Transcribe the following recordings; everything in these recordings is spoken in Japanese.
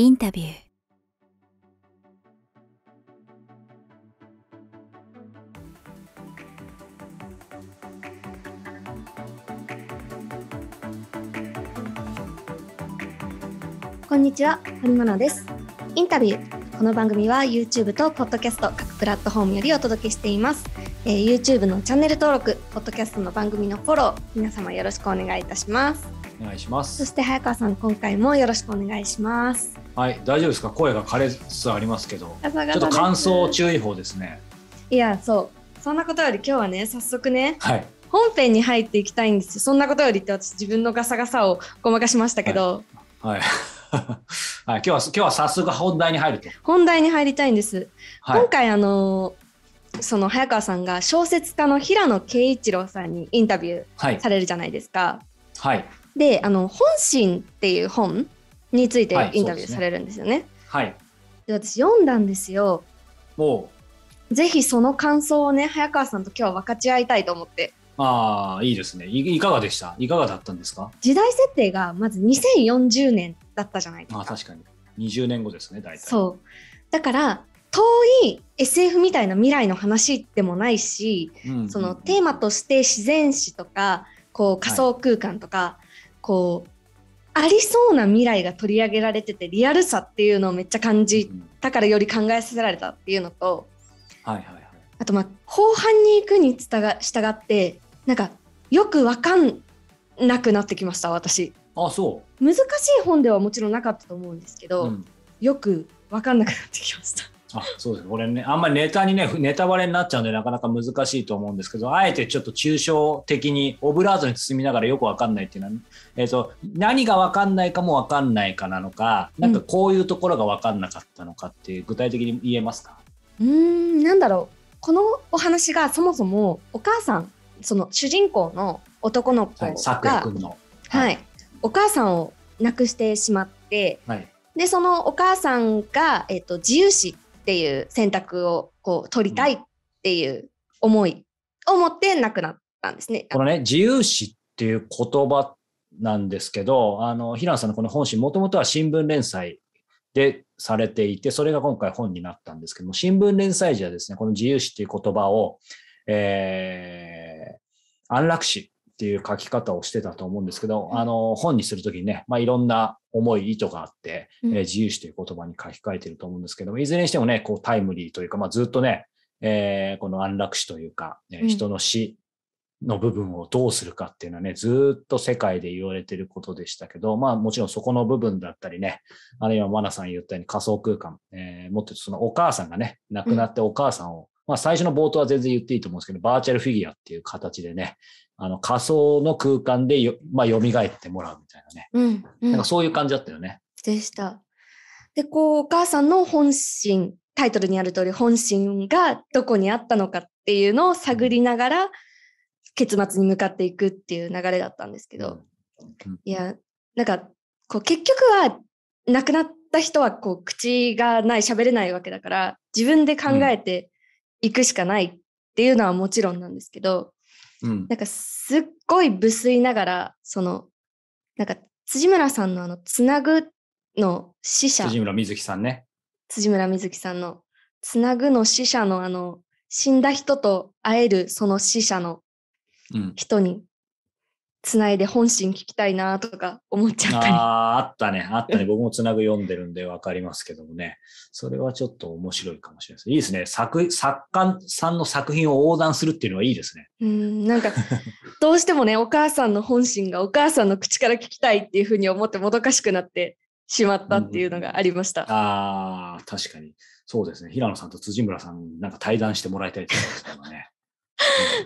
インタビューこんにちは堀真奈ですインタビューこの番組は YouTube と Podcast 各プラットフォームよりお届けしています、えー、YouTube のチャンネル登録 Podcast の番組のフォロー皆様よろしくお願いいたしますお願いしますそして早川さん今回もよろしくお願いしますはい、大丈夫ですか声が枯れつつありますけど、ね、ちょっと乾燥注意報ですね。いや、そう。そんなことより今日はね、早速ね、はい、本編に入っていきたいんですそんなことよりって私自分のガサガサをごまかしましたけど。はい、はいはい、今日は今日は早速本題に入ると。本題に入りたいんです。はい、今回あのその早川さんが小説家の平野啓一郎さんにインタビューされるじゃないですか。はい。はい、であの本心っていう本についてインタビューされるんですよね。はい。で、ねはい、私読んだんですよ。もう。ぜひその感想をね早川さんと今日は分かち合いたいと思って。ああいいですねいかがでしたいかがだったんですか時代設定がまず2040年だったじゃないですか。あ確かに20年後ですね大体。そうだから遠い SF みたいな未来の話でもないし、うんうんうん、そのテーマとして自然史とかこう仮想空間とか、はい、こうありそうな未来が取り上げられててリアルさっていうのをめっちゃ感じたからより考えさせられたっていうのと、あとまあ後半に行くにつたが従ってなんかよく分かんなくなってきました私あそう難しい本ではもちろんなかったと思うんですけど、うん、よく分かんなくなってきましたあそうですこれねあんまりネタにねネタバレになっちゃうんでなかなか難しいと思うんですけどあえてちょっと抽象的にオブラートに包みながらよく分かんないっていうのは、えーと、何が分かんないかも分かんないかなのかなんかこういうところが分かんなかったのかっていう具体的に言えますかうんなんだろうこのお話がそもそもお母さんその主人公の男の子が、はい、君の、はい、はい、お母さんを亡くしてしまって、はい、でそのお母さんが、えーと、と自由視っていう選択をこう取りたいっていう思いを持って亡くなったんですね。このね、自由視っていう言葉なんですけど、あの、平野さんのこの本誌、もともとは新聞連載でされていて、それが今回本になったんですけども、新聞連載時はですね、この自由視っていう言葉を、えー、安楽死っていう書き方をしてたと思うんですけど、あの、本にするときにね、まあ、いろんな思い、意図があって、えー、自由視という言葉に書き換えてると思うんですけども、いずれにしてもね、こうタイムリーというか、まあ、ずっとね、えー、この安楽死というか、ね、人の死の部分をどうするかっていうのはね、ずっと世界で言われてることでしたけど、まあもちろんそこの部分だったりね、あるいはマナさん言ったように仮想空間、えー、もっとそのお母さんがね、亡くなってお母さんを、まあ最初の冒頭は全然言っていいと思うんですけど、バーチャルフィギュアっていう形でね、あの仮想の空間でよ、まあ、蘇ってもらうみたいなね、うんうん、なんかそういう感じだったよね。でした。でこうお母さんの本心タイトルにある通り本心がどこにあったのかっていうのを探りながら結末に向かっていくっていう流れだったんですけど、うんいやなんかこう結局は亡くなった人はこう口がない喋れないわけだから自分で考えていくしかないっていうのはもちろんなんですけど、なんかすっごい無粋ながらそのなんか辻村さんのあの「つなぐ」の死者辻村瑞希さんね辻村瑞希さんの「つなぐ」の死者のあの死んだ人と会えるその死者の人につないで本心聞きたいなとか思っちゃったり、ね、ああったねあったね僕もつなぐ読んでるんで分かりますけどもねそれはちょっと面白いかもしれないですいいですね作作家さんの作品を横断するっていうのはいいですねうんなんか どうしてもねお母さんの本心がお母さんの口から聞きたいっていうふうに思ってもどかしくなってしまったっていうのがありました、うん、ああ確かにそうですね平野さんと辻村さんなんか対談してもらいたいと思いますね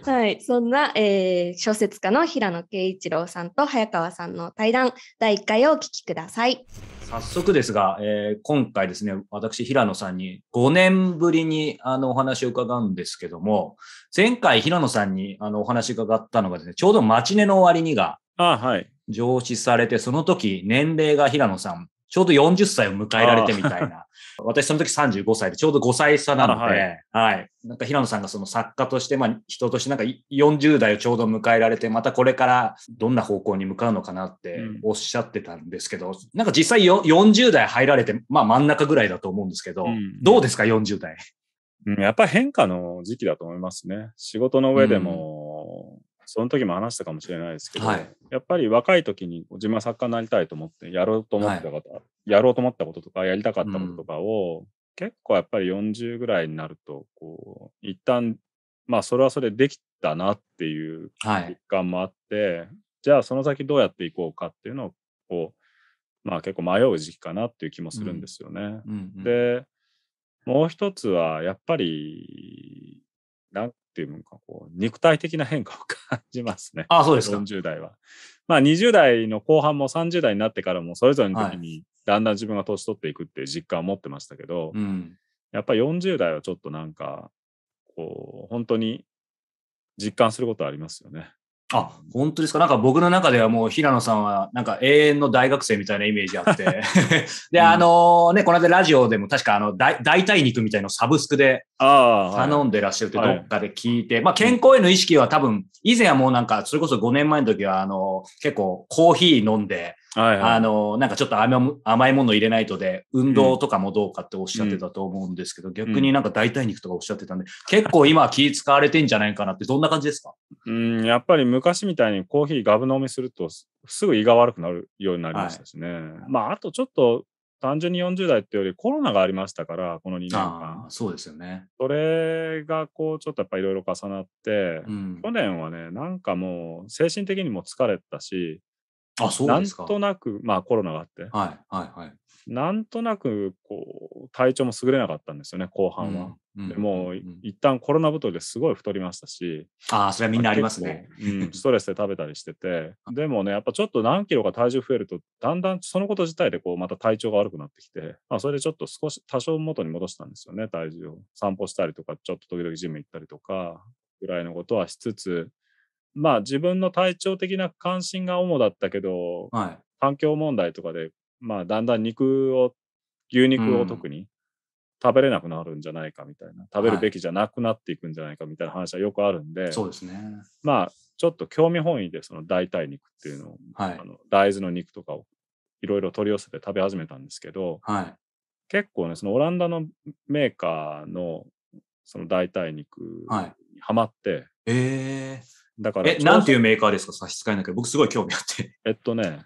はい、そんな、えー、小説家の平野啓一郎さんと早川さんの対談第1回をお聞きください。早速ですが、えー、今回ですね、私、平野さんに5年ぶりにあのお話を伺うんですけども、前回、平野さんにあのお話伺ったのがですね、ちょうど町根の終わりにが、はい、上司されて、その時、年齢が平野さん、ちょうど40歳を迎えられてみたいな。私その時35歳でちょうど5歳差なので、はい、はい、なんか平野さんがその作家として、まあ人としてなんか40代をちょうど迎えられて、またこれからどんな方向に向かうのかなっておっしゃってたんですけど、うん、なんか実際よ40代入られて、まあ真ん中ぐらいだと思うんですけど、うん、どうですか40代、うん。やっぱり変化の時期だと思いますね。仕事の上でも、その時も話したかもしれないですけど、はい、やっぱり若い時に自分は作家になりたいと思って、やろうと思ったこと、はい、やろうと思ったこととか、やりたかったこととかを、うん、結構やっぱり40ぐらいになると、こう、一旦、まあそれはそれできたなっていう実感もあって、はい、じゃあその先どうやっていこうかっていうのを、こう、まあ結構迷う時期かなっていう気もするんですよね。うんうんうん、で、もう一つはやっぱり、なんていうか、こう、肉体的な変化を感じますね。あそうですか。40代は。まあ、20代の後半も30代になってからも、それぞれの時に、だんだん自分が年取っていくっていう実感を持ってましたけど、はい、やっぱり40代はちょっとなんか、こう、本当に実感することありますよね。あ、本当ですかなんか僕の中ではもう平野さんはなんか永遠の大学生みたいなイメージあって で、うん、あのね、この間ラジオでも確かあの代替肉みたいのサブスクで頼んでらっしゃるってどっかで聞いて、はい、まあ健康への意識は多分以前はもうなんかそれこそ5年前の時はあの結構コーヒー飲んで、はいはい、あの、なんかちょっと甘いもの入れないとで、運動とかもどうかっておっしゃってたと思うんですけど、うん、逆になんか代替肉とかおっしゃってたんで、うん、結構今気使われてんじゃないかなって、どんな感じですかうん、やっぱり昔みたいにコーヒーガブ飲みすると、すぐ胃が悪くなるようになりましたしね。はい、まあ、あとちょっと、単純に40代ってよりコロナがありましたから、この2年間。そうですよね。それがこう、ちょっとやっぱいろいろ重なって、うん、去年はね、なんかもう精神的にも疲れたし、あそうですかなんとなく、まあコロナがあって、はいはいはい、なんとなくこう体調も優れなかったんですよね、後半は。うん、でも、うん、一旦コロナ太りですごい太りましたし、ああ、それはみんなありますね。うん、ストレスで食べたりしてて、でもね、やっぱちょっと何キロか体重増えると、だんだんそのこと自体でこうまた体調が悪くなってきて、まあ、それでちょっと少し、多少元に戻したんですよね、体重を。散歩したりとか、ちょっと時々ジム行ったりとか、ぐらいのことはしつつ、まあ自分の体調的な関心が主だったけど、はい、環境問題とかで、まあだんだん肉を、牛肉を特に食べれなくなるんじゃないかみたいな、うん、食べるべきじゃなくなっていくんじゃないかみたいな話はよくあるんで、はい、そうですね。まあちょっと興味本位でその代替肉っていうのを、はい、あの大豆の肉とかをいろいろ取り寄せて食べ始めたんですけど、はい、結構ね、そのオランダのメーカーのその代替肉にはまって、はい、えーだから。え、なんていうメーカーですか差し支えなきゃ。僕すごい興味あって。えっとね、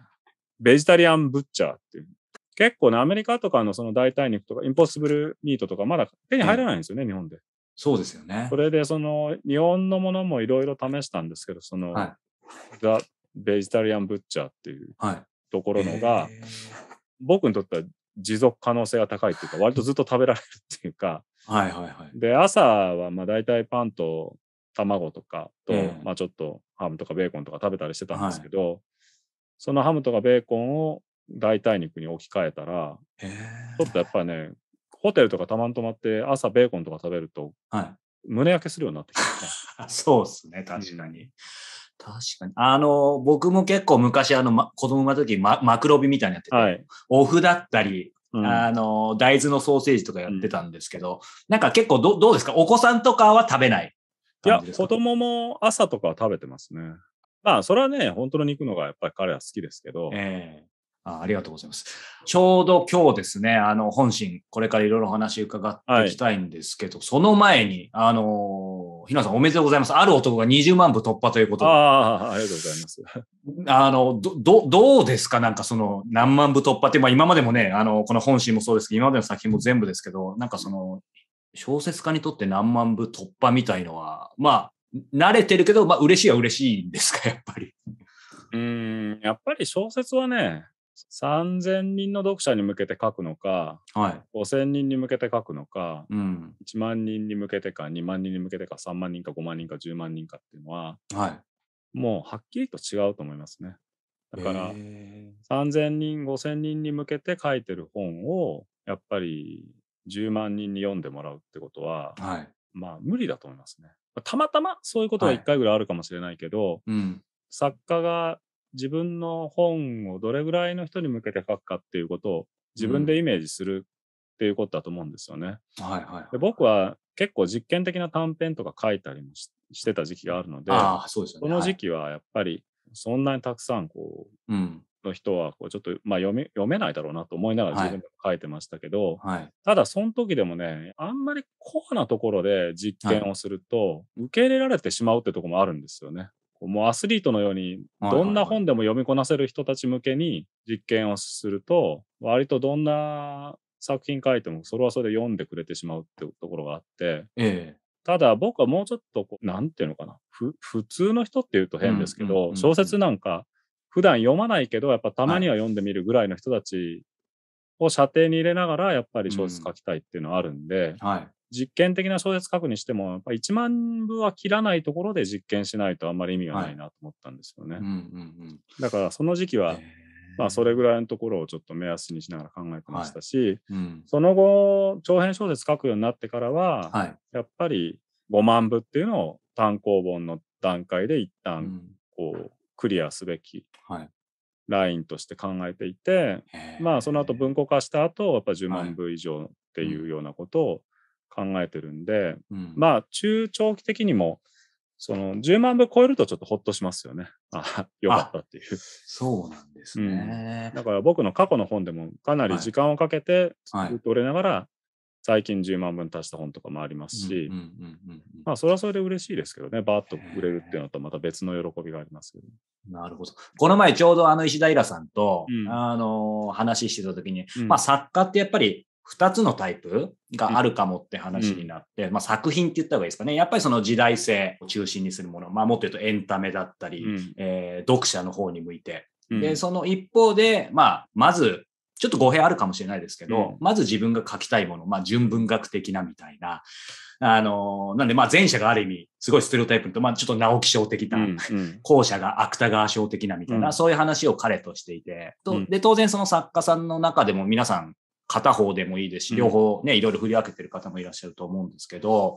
ベジタリアンブッチャーっていう。結構ね、アメリカとかのその代替肉とか、インポッシブルミートとか、まだ手に入らないんですよね、うん、日本で。そうですよね。それで、その、日本のものもいろいろ試したんですけど、その、はい、ザ・ベジタリアン・ブッチャーっていうところのが、はい、僕にとっては持続可能性が高いっていうか、割とずっと食べられるっていうか、はいはいはい。で、朝はまあ大体パンと卵とかと、えー、まあ、ちょっとハムとかベーコンとか食べたりしてたんですけど、はい、そのハムとかベーコンを代替肉に置き換えたら、えー、ちょっとやっぱりねホテルとかたまに泊まって朝ベーコンとか食べると、はい、胸焼けするようになってきた、ね、そうですね確かに、うん、確かにあの僕も結構昔あの、ま、子供の時、ま、マクロビみたいにやってて、はい、お麩だったりあの、大豆のソーセージとかやってたんですけど、うん、なんか結構ど、どうですかお子さんとかは食べないいや、子供も朝とか食べてますね。まあ、それはね、本当の肉のがやっぱり彼は好きですけど。ええーあありがとうございます。ちょうど今日ですね、あの、本心、これからいろいろお話伺っていきたいんですけど、はい、その前に、あの、ひなさんおめでとうございます。ある男が20万部突破ということで。ああ、ありがとうございます。あの、ど、どうですかなんかその、何万部突破って、まあ今までもね、あの、この本心もそうですけど、今までの作品も全部ですけど、なんかその、小説家にとって何万部突破みたいのは、まあ、慣れてるけど、まあ、嬉しいは嬉しいんですか、やっぱり。うん、やっぱり小説はね、3000人の読者に向けて書くのか、はい、5000人に向けて書くのか、うん、1万人に向けてか、2万人に向けてか、3万人か、5万人か、10万人かっていうのは、はい、もうはっきりと違うと思いますね。だから、3000人、5000人に向けて書いてる本を、やっぱり10万人に読んでもらうってことは、はい、まあ無理だと思いますね。たまたまそういうことが1回ぐらいあるかもしれないけど、はいうん、作家が自分の本をどれぐらいの人に向けて書くかっていうことを自分でイメージするっていうことだと思うんですよね。僕は結構実験的な短編とか書いたりもしてた時期があるので、あそうですね、この時期はやっぱりそんなにたくさんこう、ん、の人はこうちょっと、まあ、読め読めないだろうなと思いながら自分でも書いてましたけど、はい、ただその時でもねあんまりコアなところで実験をすると、受け入れられてしまうってとこもあるんですよね。もうアスリートのようにどんな本でも読みこなせる人たち向けに実験をすると割とどんな作品書いてもそれはそれで読んでくれてしまうっていうところがあって、ええ、ただ僕はもうちょっとこう、なんていうのかな。普通の人って言うと変ですけど、小説なんか普段読まないけど、やっぱたまには読んでみるぐらいの人たちを射程に入れながら、やっぱり小説書きたいっていうのはあるんで、うんはい、実験的な小説書くにしても、やっぱ1万部は切らないところで実験しないとあんまり意味がないなと思ったんですよね。うんうんだからその時期は、まあ、それぐらいのところをちょっと目安にしながら考えてましたし、はいうん、その後、長編小説書くようになってからは、やっぱり5万部っていうのを単行本の段階で一旦こう、クリアすべきラインとして考えていて、はい、まあその後文庫化した後やっぱ10万部以上っていうようなことを考えてるんで、はいうん、まあ中長期的にもその10万部超えるとちょっとほっとしますよね。あよかったっていう。そうなんですね、うん、だから僕の過去の本でもかなり時間をかけて作っておれながら、最近10万分足した本とかもありますし、まあ、それはそれで嬉しいですけどね、バーッと売れるっていうのとまた別の喜びがありますけど、なるほど。この前ちょうどあの石平さんと、うん、あの話してた時に、うん、まあ作家ってやっぱり2つのタイプがあるかもって話になって、うん、まあ、作品って言った方がいいですかね。やっぱりその時代性を中心にするもの、まあ、もっと言うとエンタメだったり、うん、えー、読者の方に向いて。で、その一方で、まあ、まずちょっと語弊あるかもしれないですけど、うん、まず自分が書きたいもの、まあ、純文学的なみたいな、あの、なんで、まあ、前者がある意味、すごいステレオタイプと、まあ、ちょっと直木賞的な、うんうん、後者が芥川賞的なみたいな、うん、そういう話を彼としていて、で、当然その作家さんの中でも皆さん、片方でもいいですし、両方ね、いろいろ振り分けてる方もいらっしゃると思うんですけど、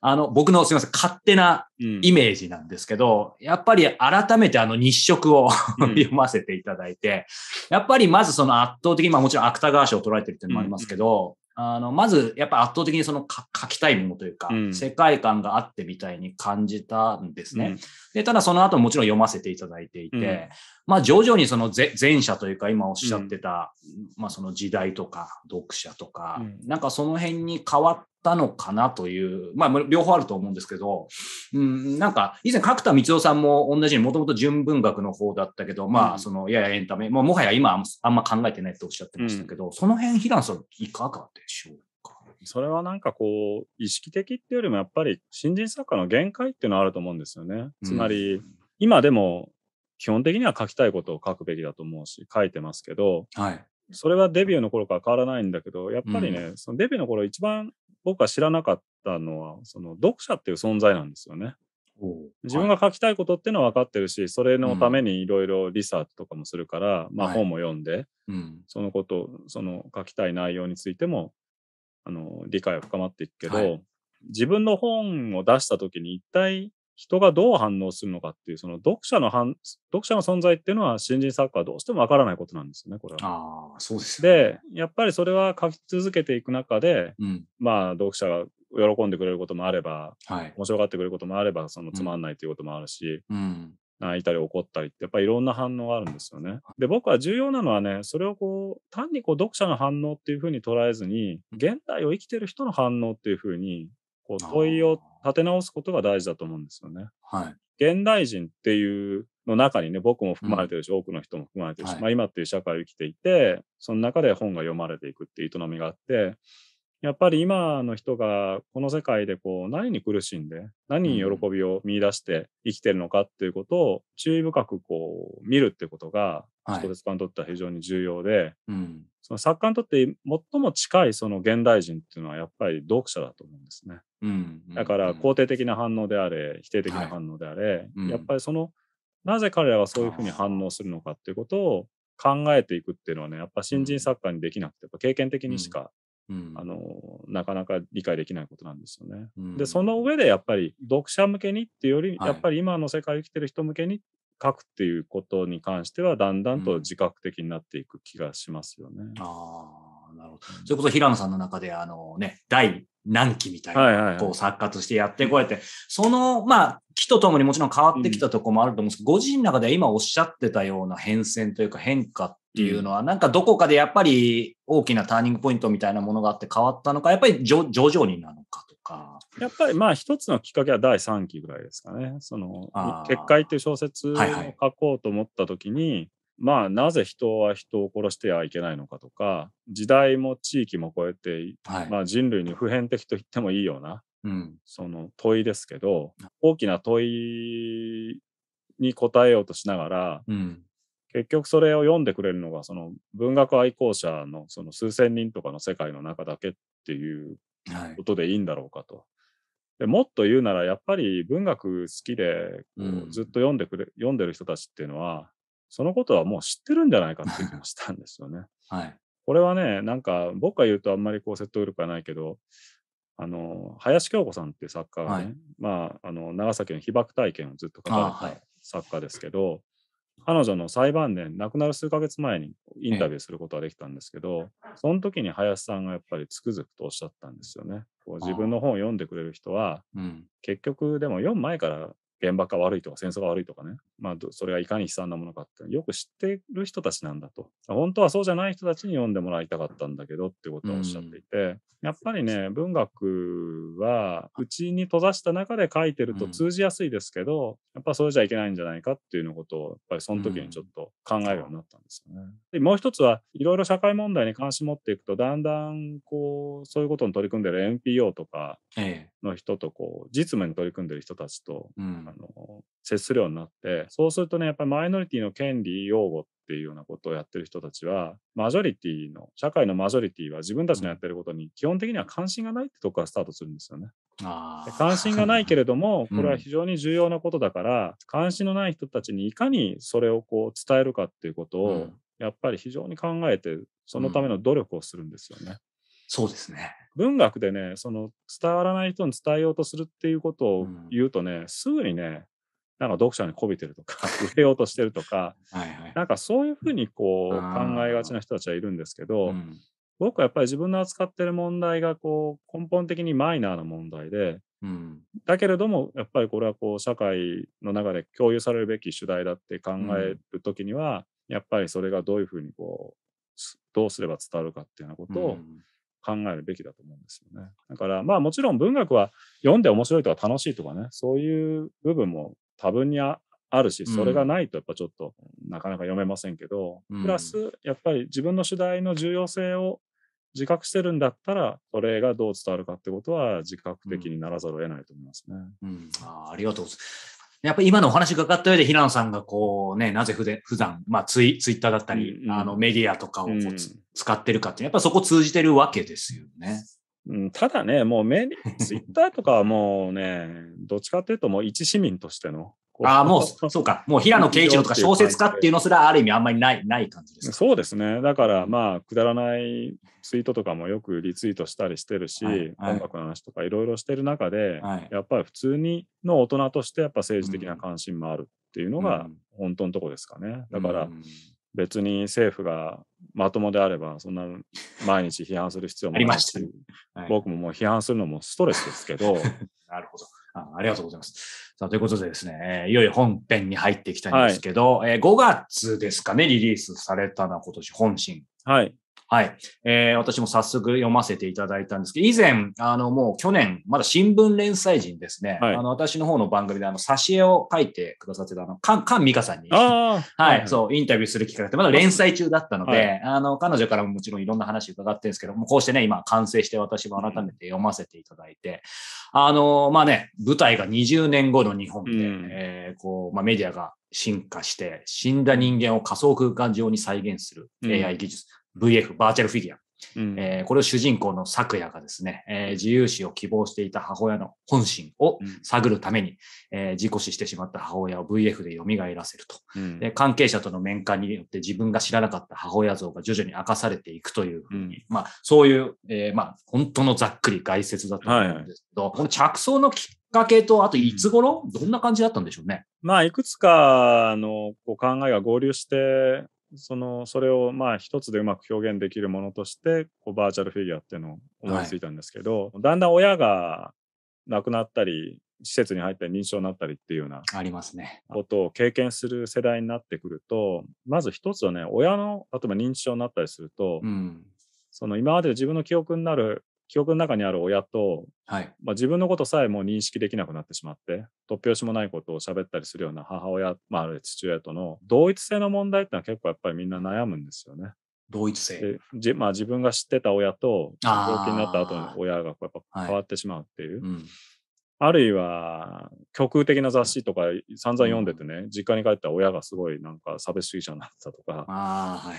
あの、僕のすみません、勝手なイメージなんですけど、うん、やっぱり改めてあの日食を 読ませていただいて、やっぱりまずその圧倒的に、まあもちろん芥川賞を取られてるっていうのもありますけど、うん、あの、まずやっぱ圧倒的にその書きたいものというか、世界観があってみたいに感じたんですね。で、ただその後もちろん読ませていただいていて、まあ徐々にその前者というか今おっしゃってた、まあその時代とか読者とか、なんかその辺に変わったのかなという、まあ、両方あると思うんですけど、うん、なんか、以前、角田光雄さんも同じように、もともと純文学の方だったけど、まあ、その、ややエンタメ、もうもはや今、あんま考えてないっておっしゃってましたけど、うん、その辺、平野さん、いかがでしょうか。それはなんかこう、意識的っていうよりもやっぱり新人作家の限界っていうのはあると思うんですよね。つまり、今でも基本的には書きたいことを書くべきだと思うし、書いてますけど、はい、それはデビューの頃から変わらないんだけど、やっぱりね、うん、そのデビューの頃一番僕は知らなかったのは、その読者っていう存在なんですよね。自分が書きたいことっていうのは分かってるし、それのためにいろいろリサーチとかもするから、うん、まあ本も読んで、はいうん、そのこと、その書きたい内容についても、あの、理解は深まっていくけど、はい、自分の本を出した時に一体人がどう反応するのかっていう、その読者の反、読者の存在っていうのは新人作家はどうしてもわからないことなんですよね、これは。ああ、そうです、ね、で、やっぱりそれは書き続けていく中で、うん、まあ、読者が喜んでくれることもあれば、はい、面白がってくれることもあれば、そのつまんないということもあるし、うん、泣いたり怒ったりってやっぱりいろんな反応があるんですよね。で僕は重要なのはねそれをこう単にこう読者の反応っていうふうに捉えずに現代を生きてる人の反応っていうふうにこう問いを立て直すことが大事だと思うんですよね。はい、現代人っていうの中にね、僕も含まれてるし、うん、多くの人も含まれてるし、はい、まあ、今っていう社会を生きていて、その中で本が読まれていくっていう営みがあって、やっぱり今の人がこの世界でこう何に苦しんで、何に喜びを見出して生きてるのかっていうことを注意深くこう見るってことがストレスにとっては非常に重要で、うん、その作家にとって最も近いその現代人っていうのはやっぱり読者だと思うんですね。うんうん、だから肯定的な反応であれ否定的な反応であれ、はい、やっぱりそのなぜ彼らがそういうふうに反応するのかっていうことを考えていくっていうのはねやっぱ新人作家にできなくてやっぱ経験的にしか、うん、あのなかなか理解できないことなんですよね。でその上でやっぱり読者向けにっていうより、やっぱり今の世界生きてる人向けに書くっていうことに関しては、だんだんと自覚的になっていく気がしますよね。うん、ああ、なるほど。それこそ平野さんの中で、あのね、第何期みたいな、はいはいはい、こう作家としてやってこうやって、その、まあ、期とともにもちろん変わってきたとこもあると思うんですけど、うん、ご自身の中で今おっしゃってたような変遷というか変化っていうのは、うん、なんかどこかでやっぱり大きなターニングポイントみたいなものがあって変わったのか、やっぱり徐々になのかか。やっぱりまあ一つのきっかけは第3期ぐらいですかね。その結界っていう小説を書こうと思った時に、はいはい、まあなぜ人は人を殺してはいけないのかとか時代も地域も超えて、はい、まあ、人類に普遍的と言ってもいいような、うん、その問いですけど大きな問いに答えようとしながら、うん、結局それを読んでくれるのがその文学愛好者のその数千人とかの世界の中だけっていうことでいいんだろうかと。はいでもっと言うならやっぱり文学好きでずっと読んでくれ、うん、読んでる人たちっていうのはそのことはもう知ってるんじゃないかって気もしたんですよね。はい、これはねなんか僕が言うとあんまりこう説得力がないけどあの林京子さんっていう作家がね、はい、まあ、あの長崎の被爆体験をずっと書かれた作家ですけど、はい、彼女の裁判年亡くなる数ヶ月前にインタビューすることができたんですけど、その時に林さんがやっぱりつくづくとおっしゃったんですよね。こう自分の本を読んでくれる人は、結局でも読む前から原爆が悪いとか戦争が悪いとかね、まあ、それがいかに悲惨なものかってよく知ってる人たちなんだと本当はそうじゃない人たちに読んでもらいたかったんだけどってことをおっしゃっていて、うん、やっぱりね文学はうちに閉ざした中で書いてると通じやすいですけど、うん、やっぱそれじゃいけないんじゃないかっていうのことをやっぱりその時にちょっと考えるようになったんですよね。でもう一つはいろいろ社会問題に関心持っていくとだんだんこうそういうことに取り組んでる NPO とか、ええ、の人とこう実務に取り組んでる人たちと、うん、あの接するようになってそうするとねやっぱりマイノリティの権利擁護っていうようなことをやってる人たちはマジョリティの社会のマジョリティは自分たちのやってることに基本的には関心がないってとこからスタートするんですよね。関心がないけれども、これは非常に重要なことだから、うん、関心のない人たちにいかにそれをこう伝えるかっていうことを、うん、やっぱり非常に考えて、そのための努力をするんですよね。そうですね。文学でね、その伝わらない人に伝えようとするっていうことを言うとね、うん、すぐにね、なんか読者に媚びてるとか、売 れようとしてるとかはい、はい、なんかそういうふうにこう考えがちな人たちはいるんですけど、うん、僕はやっぱり自分の扱ってる問題がこう根本的にマイナーな問題で、うん、だけれどもやっぱりこれはこう社会の中で共有されるべき主題だって考える時には、やっぱりそれがどういうふうにこうどうすれば伝わるかっていうようなことを、うん考えるべきだと思うんですよね。だからまあもちろん文学は読んで面白いとか楽しいとかね、そういう部分も多分にあるし、それがないとやっぱちょっとなかなか読めませんけど、うん、プラスやっぱり自分の主題の重要性を自覚してるんだったら、それがどう伝わるかってことは自覚的にならざるを得ないと思いますね。うん、うん、あありがとうございます。やっぱり今のお話伺った上で、平野さんがこうね、なぜ普段、まあツイツイッターだったり、うん、あのメディアとかをこう、うん、使ってるかって、やっぱそこ通じてるわけですよね。うん、ただね、もうメディ、ツイッターとかはもうね、どっちかっていうともう一市民としてのああ、もう、そうか。もう平野啓一郎とか小説家っていうのすらある意味あんまりない、ない感じですそうですね。だからまあ、くだらないツイートとかもよくリツイートしたりしてるし、はいはい、音楽の話とかいろいろしてる中で、はい、やっぱり普通にの大人としてやっぱ政治的な関心もあるっていうのが本当のとこですかね。だから、別に政府がまともであれば、そんな毎日批判する必要もないし、し ねはい、僕ももう批判するのもストレスですけど、なるほどありがとうございます。さあ、ということでですね、いよいよ本編に入っていきたいんですけど、はい、えー、5月ですかね、リリースされたのは今年、本心。はい。はい。えー、私も早速読ませていただいたんですけど、以前、あの、もう去年、まだ新聞連載人ですね、はい、あの、私の方の番組で、あの、挿絵を書いてくださってた、あの、カン美香さんに、はい、はい、そう、インタビューする機会があって、まだ連載中だったので、はい、あの、彼女からももちろんいろんな話伺ってるんですけども、こうしてね、今、完成して私も改めて読ませていただいて、あの、まあね、舞台が20年後の日本で、うん、えー、こう、まあメディアが進化して、死んだ人間を仮想空間上に再現する AI 技術。うん VF、バーチャルフィギュア。うん、えー、これを主人公の昨夜がですね、えー、自由死を希望していた母親の本心を探るために、うん、えー、事故死してしまった母親を VF で蘇らせると、うん、で。関係者との面会によって自分が知らなかった母親像が徐々に明かされていくというふうに、まあ、そういう、えまあ、本当のざっくり概説だと思うんですけど、はいはい、この着想のきっかけと、あといつ頃、どんな感じだったんでしょうね。まあ、いくつかのこう考えが合流して、そのそれをまあ一つでうまく表現できるものとしてこうバーチャルフィギュアっていうのを思いついたんですけど、はい、だんだん親が亡くなったり施設に入ったり認証になったりっていうようなありますねことを経験する世代になってくるとまず一つはね親の例えば認知症になったりすると、うん、その今まで自分の記憶になる記憶の中にある親と、はい、まあ、自分のことさえも認識できなくなってしまって、突拍子もないことを喋ったりするような母親、まあ、ある父親との同一性の問題ってのは結構やっぱりみんな悩むんですよね。同一性じ、まあ、自分が知ってた親と、病気になった後の親がやっぱ変わってしまうっていう。あるいは、極右的な雑誌とか散々読んでてね、実家に帰った親がすごいなんか差別主義者になったとか、あはい、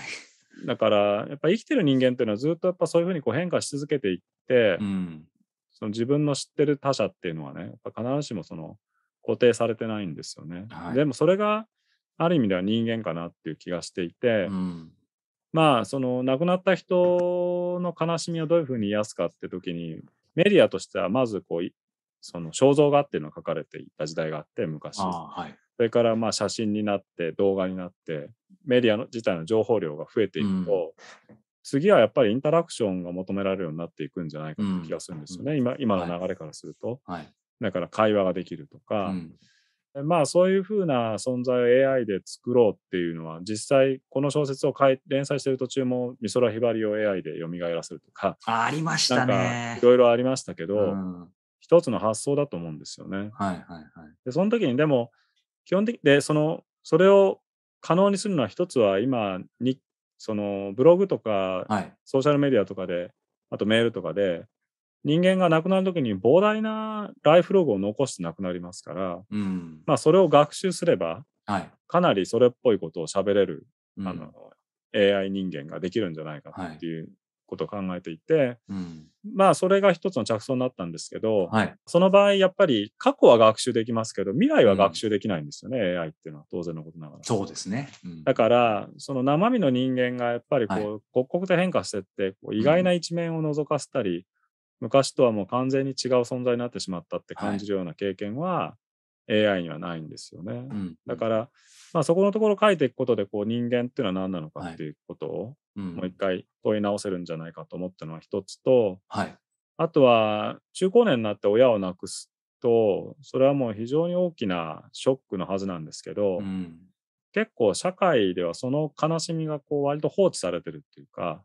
だからやっぱ生きてる人間っていうのはずっとやっぱそういうふうにこう変化し続けていって、うん、その自分の知ってる他者っていうのはねやっぱ必ずしもその固定されてないんですよね、はい、でもそれがある意味では人間かなっていう気がしていて、うん、まあその亡くなった人の悲しみをどういうふうに癒すかって時にメディアとしてはまずこうその肖像画っていうのが書かれていた時代があって昔。はい、それからまあ写真になって動画になってメディアの自体の情報量が増えていくと、うん、次はやっぱりインタラクションが求められるようになっていくんじゃないかという気がするんですよね、うん、今今の流れからすると、はい、だから会話ができるとか、うん、まあそういうふうな存在を AI で作ろうっていうのは実際この小説を連載してる途中も美空ひばりを AI で蘇らせるとかありましたねいろいろありましたけど、うん、一つの発想だと思うんですよね。はいはいはい、でその時にでも基本的で、その、それを可能にするのは一つは今に、そのブログとか、ソーシャルメディアとかで、あとメールとかで、人間が亡くなる時に膨大なライフログを残して亡くなりますから、うん、まあそれを学習すれば、はい、かなりそれっぽいことを喋れる、うん、あの AI 人間ができるんじゃないかっていうことを考えていて、うん、まあそれが一つの着想になったんですけど、はい、その場合やっぱり過去は学習できますけど未来は学習できないんですよね、うん、AI っていうのは当然のことながら。そうですね、うん、だからその生身の人間がやっぱりこう、はい、刻々と変化してってこう意外な一面を覗かせたり、昔とはもう完全に違う存在になってしまったって感じるような経験は、AI にはないんですよね。うん、だから、まあ、そこのところ書いていくことでこう人間っていうのは何なのかっていうことを、もう一回問い直せるんじゃないかと思ったのは一つと、はい、あとは中高年になって親を亡くすとそれはもう非常に大きなショックのはずなんですけど、うん、結構社会ではその悲しみがこう割と放置されてるっていうか、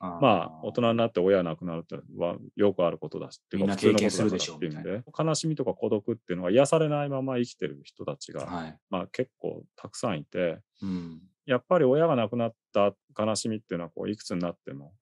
まあ、大人になって親が亡くなるってはよくあることだし、みんな経験するでしょうみい悲しみとか孤独っていうのは癒されないまま生きてる人たちが、はい、まあ結構たくさんいて、うん、やっぱり親が亡くなった悲しみっていうのはこういくつになっても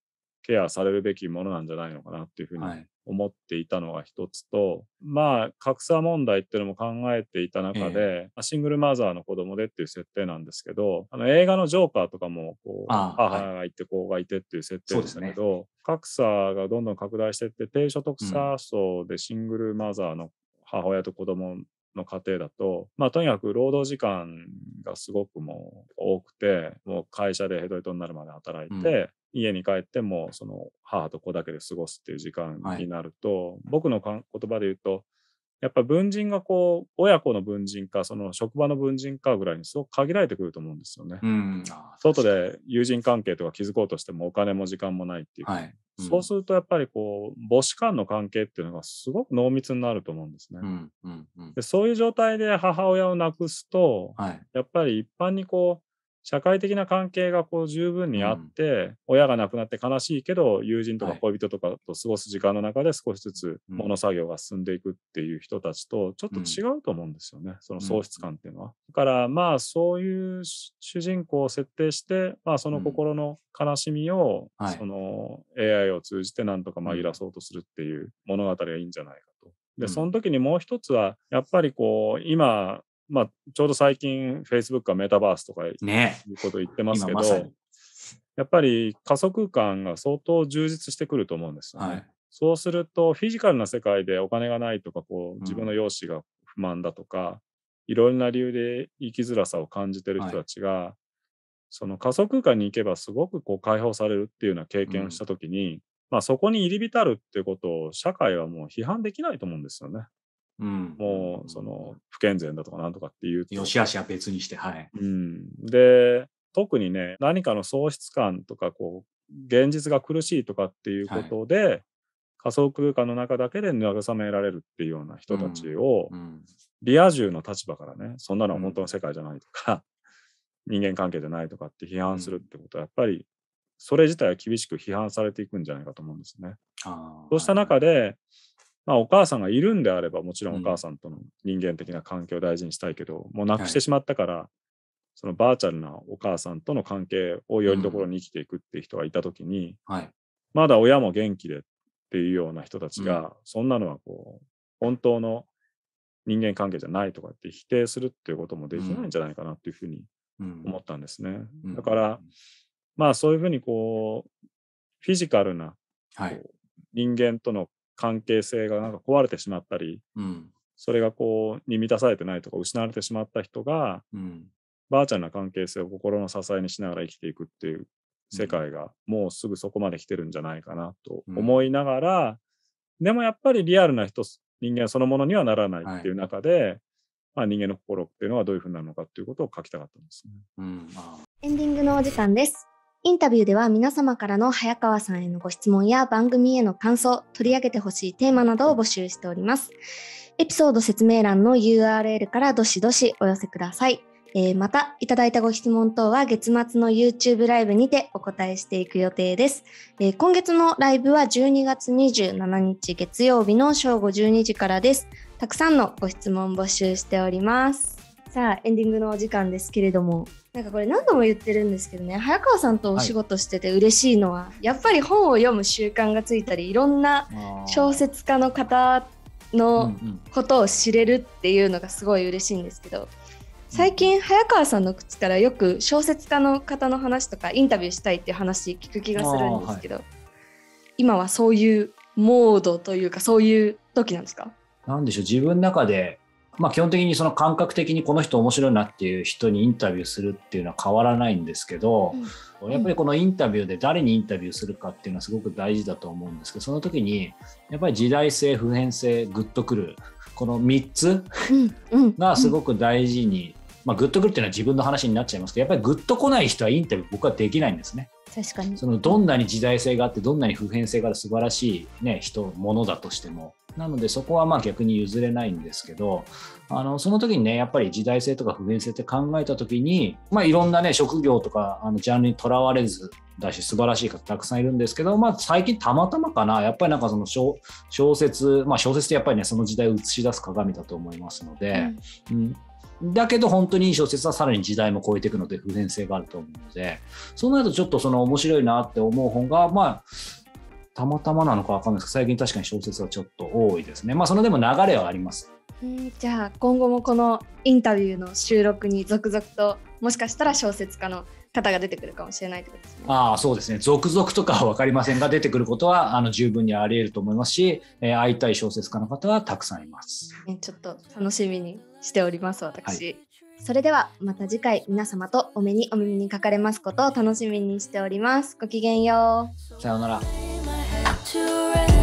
ケアされるべきものなんじゃないのかなっていうふうに思っていたのが一つと、まあ、格差問題っていうのも考えていた中で、えー、シングルマザーの子供でっていう設定なんですけど、あの映画のジョーカーとかも、こう、母がいて、子がいてっていう設定でしたけど、はいね、格差がどんどん拡大していって、低所得者層でシングルマザーの母親と子供の家庭だと、まあ、とにかく労働時間がすごくもう多くて、もう会社でヘトヘトになるまで働いて、家に帰ってもその母と子だけで過ごすっていう時間になると、はい、僕の言葉で言うとやっぱ文人がこう親子の文人かその職場の文人かぐらいにすごく限られてくると思うんですよね。外で友人関係とか築こうとしてもお金も時間もないっていう、はいうん、そうするとやっぱりこう母子間の関係っていうのがすごく濃密になると思うんですね。でそういう状態で母親を亡くすと、はい、やっぱり一般にこう社会的な関係がこう十分にあって、うん、親が亡くなって悲しいけど、友人とか恋人とかと過ごす時間の中で少しずつ物作業が進んでいくっていう人たちとちょっと違うと思うんですよね、うん、その喪失感っていうのは。だからまあそういう主人公を設定して、まあその心の悲しみを、その AI を通じてなんとか紛らそうとするっていう物語がいいんじゃないかと。で、その時にもう一つは、やっぱりこう、今、まあ、ちょうど最近 Facebook はメタバースとかいうこと言ってますけど、ね、やっぱり加速感が相当充実してくると思うんですよね。はい、そうするとフィジカルな世界でお金がないとかこう自分の容姿が不満だとか、うん、いろいろな理由で生きづらさを感じてる人たちが、はい、その仮想空間に行けばすごくこう解放されるっていうような経験をした時に、うん、まあ、そこに入り浸るっていうことを社会はもう批判できないと思うんですよね。うん、もうその不健全だとかなんとかっていう。よしあしは別にして、はい。うん、で特にね何かの喪失感とかこう現実が苦しいとかっていうことで、はい、仮想空間の中だけで慰められるっていうような人たちを、うんうん、リア充の立場からねそんなのは本当の世界じゃないとか、人間関係じゃないとかって批判するってことはやっぱりそれ自体は厳しく批判されていくんじゃないかと思うんですね。そうした中で、まあ、お母さんがいるんであれば、もちろんお母さんとの人間的な関係を大事にしたいけど、うん、もうなくしてしまったから、はい、そのバーチャルなお母さんとの関係をよりどころに生きていくっていう人がいた時に、うんはい、まだ親も元気でっていうような人たちが、うん、そんなのはこう、本当の人間関係じゃないとかって否定するっていうこともできないんじゃないかなっていうふうに思ったんですね。だから、まあそういうふうにこう、フィジカルな、はい、人間との関係性がなんか壊れてしまったり、うん、それがこうに満たされてないとか失われてしまった人が、うん、バーチャルな関係性を心の支えにしながら生きていくっていう世界がもうすぐそこまで来てるんじゃないかなと思いながら、うん、でもやっぱりリアルな人人間そのものにはならないっていう中で、はい、まあ、人間の心っていうのはどういうふうになるのかっていうことを書きたかったんですね。うん、エンディングのお時間です。インタビューでは皆様からの早川さんへのご質問や番組への感想、取り上げてほしいテーマなどを募集しております。エピソード説明欄の URL からどしどしお寄せください。えー、また、いただいたご質問等は月末の YouTube ライブにてお答えしていく予定です。えー、今月のライブは12月27日月曜日の正午12時からです。たくさんのご質問募集しております。さあエンディングのお時間ですけれどもなんかこれ何度も言ってるんですけどね早川さんとお仕事してて嬉しいのは、はい、やっぱり本を読む習慣がついたりいろんな小説家の方のことを知れるっていうのがすごい嬉しいんですけど最近早川さんの口からよく小説家の方の話とかインタビューしたいっていう話聞く気がするんですけど、はい、今はそういうモードというかそういう時なんですか何でしょう自分の中でまあ、基本的にその感覚的にこの人面白いなっていう人にインタビューするっていうのは変わらないんですけど、うん、やっぱりこのインタビューで誰にインタビューするかっていうのはすごく大事だと思うんですけどその時にやっぱり時代性普遍性グッとくるこの3つがすごく大事に、まあ、グッとくるっていうのは自分の話になっちゃいますけどやっぱりグッとこない人はインタビュー僕はできないんですね。確かにそのどんなに時代性があってどんなに普遍性がある素晴らしい、ね、人ものだとしてもなのでそこはまあ逆に譲れないんですけどあのその時にねやっぱり時代性とか普遍性って考えた時に、まあ、いろんなね職業とかあのジャンルにとらわれずだし素晴らしい方たくさんいるんですけど、まあ、最近たまたまかなやっぱりなんかその小説、まあ、小説ってやっぱりねその時代を映し出す鏡だと思いますので、うん、うん、だけど本当にいい小説はさらに時代も超えていくので普遍性があると思うのでそうなるとちょっとその面白いなって思う本がまあたまたまなのかわかんないですけど最近確かに小説はちょっと多いですねまあそのでも流れはあります、えじゃあ今後もこのインタビューの収録に続々ともしかしたら小説家の方が出てくるかもしれないってことですね。ああそうですね続々とかは分かりませんが出てくることはあの十分にありえると思いますし、えー、会いたい小説家の方はたくさんいます。ちょっと楽しみにしております私、はい、それではまた次回皆様とお目にお耳にかかれますことを楽しみにしております。ごきげんよう。さようなら。to rest.